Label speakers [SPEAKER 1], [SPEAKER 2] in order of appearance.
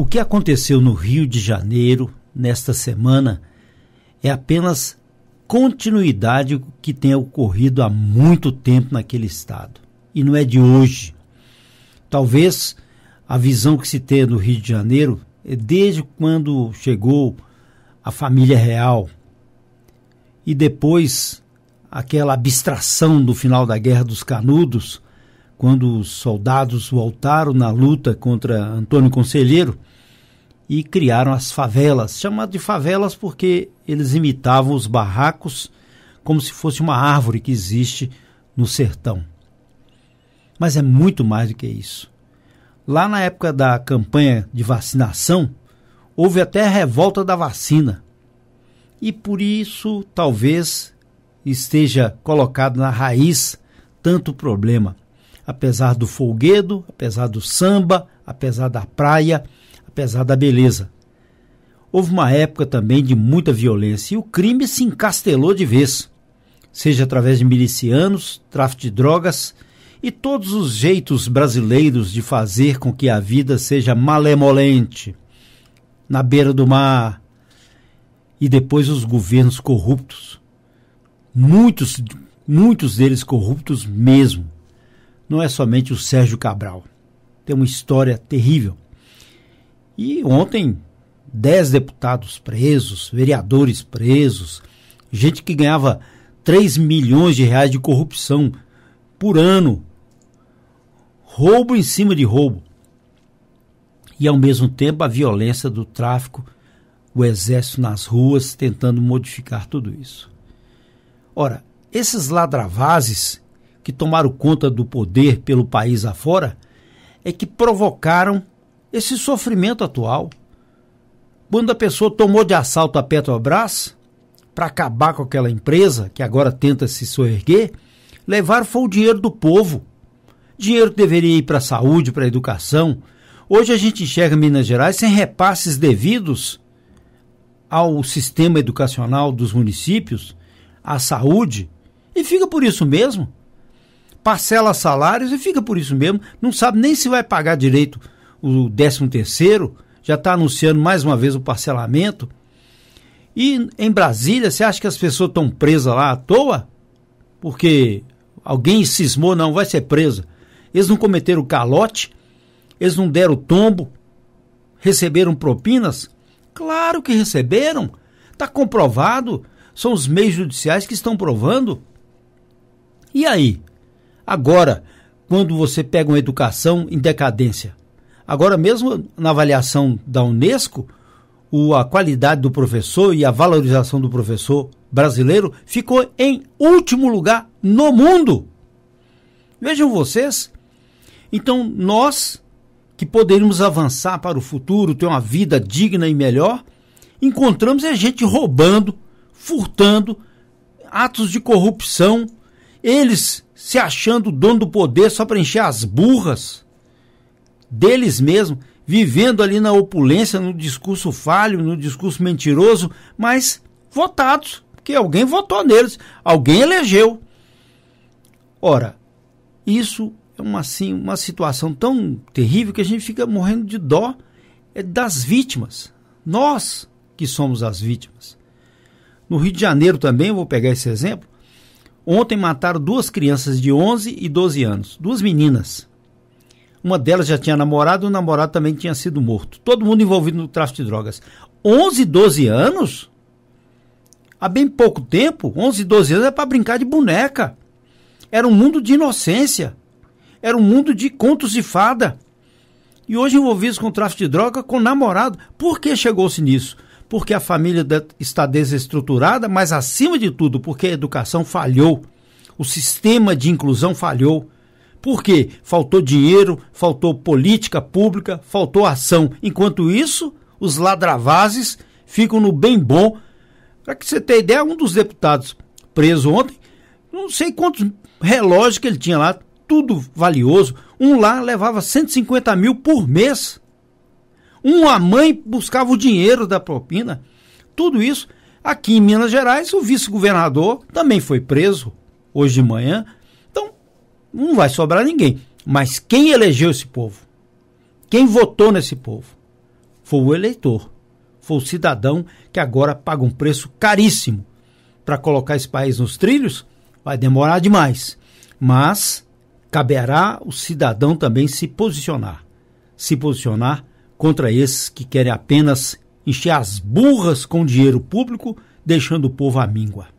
[SPEAKER 1] O que aconteceu no Rio de Janeiro nesta semana é apenas continuidade que tem ocorrido há muito tempo naquele estado. E não é de hoje. Talvez a visão que se tem no Rio de Janeiro é desde quando chegou a família real e depois aquela abstração do final da Guerra dos Canudos, quando os soldados voltaram na luta contra Antônio Conselheiro e criaram as favelas, chamadas de favelas porque eles imitavam os barracos como se fosse uma árvore que existe no sertão. Mas é muito mais do que isso. Lá na época da campanha de vacinação, houve até a revolta da vacina. E por isso, talvez, esteja colocado na raiz tanto problema. Apesar do folguedo, apesar do samba, apesar da praia, apesar da beleza. Houve uma época também de muita violência e o crime se encastelou de vez, seja através de milicianos, tráfico de drogas e todos os jeitos brasileiros de fazer com que a vida seja malemolente, na beira do mar, e depois os governos corruptos. Muitos, muitos deles corruptos mesmo. Não é somente o Sérgio Cabral. Tem uma história terrível. E ontem, dez deputados presos, vereadores presos, gente que ganhava 3 milhões de reais de corrupção por ano. Roubo em cima de roubo. E ao mesmo tempo a violência do tráfico, o exército nas ruas tentando modificar tudo isso. Ora, esses ladravazes que tomaram conta do poder pelo país afora é que provocaram esse sofrimento atual. Quando a pessoa tomou de assalto a Petrobras para acabar com aquela empresa que agora tenta se soerguer, levar foi o dinheiro do povo. Dinheiro que deveria ir para a saúde, para a educação. Hoje a gente enxerga Minas Gerais sem repasses devidos ao sistema educacional dos municípios, à saúde, e fica por isso mesmo. Parcela salários e fica por isso mesmo. Não sabe nem se vai pagar direito o 13 terceiro, já está anunciando mais uma vez o parcelamento. E em Brasília, você acha que as pessoas estão presas lá à toa? Porque alguém cismou, não, vai ser presa. Eles não cometeram calote, eles não deram tombo, receberam propinas? Claro que receberam. Está comprovado. São os meios judiciais que estão provando. E aí? Agora, quando você pega uma educação em decadência, Agora, mesmo na avaliação da Unesco, o, a qualidade do professor e a valorização do professor brasileiro ficou em último lugar no mundo. Vejam vocês. Então, nós que poderíamos avançar para o futuro, ter uma vida digna e melhor, encontramos é gente roubando, furtando, atos de corrupção, eles se achando dono do poder só para encher as burras deles mesmos, vivendo ali na opulência, no discurso falho, no discurso mentiroso, mas votados, porque alguém votou neles, alguém elegeu. Ora, isso é uma, assim, uma situação tão terrível que a gente fica morrendo de dó é das vítimas. Nós que somos as vítimas. No Rio de Janeiro também, vou pegar esse exemplo. Ontem mataram duas crianças de 11 e 12 anos, duas meninas. Uma delas já tinha namorado, o namorado também tinha sido morto. Todo mundo envolvido no tráfico de drogas. 11, 12 anos? Há bem pouco tempo, 11, 12 anos é para brincar de boneca. Era um mundo de inocência. Era um mundo de contos de fada. E hoje envolvidos com tráfico de droga, com namorado. Por que chegou-se nisso? Porque a família está desestruturada, mas acima de tudo, porque a educação falhou. O sistema de inclusão falhou por quê? Faltou dinheiro, faltou política pública, faltou ação. Enquanto isso, os ladravazes ficam no bem bom. Para que você tenha ideia, um dos deputados preso ontem, não sei quantos relógios que ele tinha lá, tudo valioso. Um lá levava 150 mil por mês. Uma mãe buscava o dinheiro da propina. Tudo isso. Aqui em Minas Gerais, o vice-governador também foi preso hoje de manhã não vai sobrar ninguém. Mas quem elegeu esse povo? Quem votou nesse povo? Foi o eleitor. Foi o cidadão que agora paga um preço caríssimo para colocar esse país nos trilhos. Vai demorar demais. Mas caberá o cidadão também se posicionar. Se posicionar contra esses que querem apenas encher as burras com dinheiro público, deixando o povo à míngua.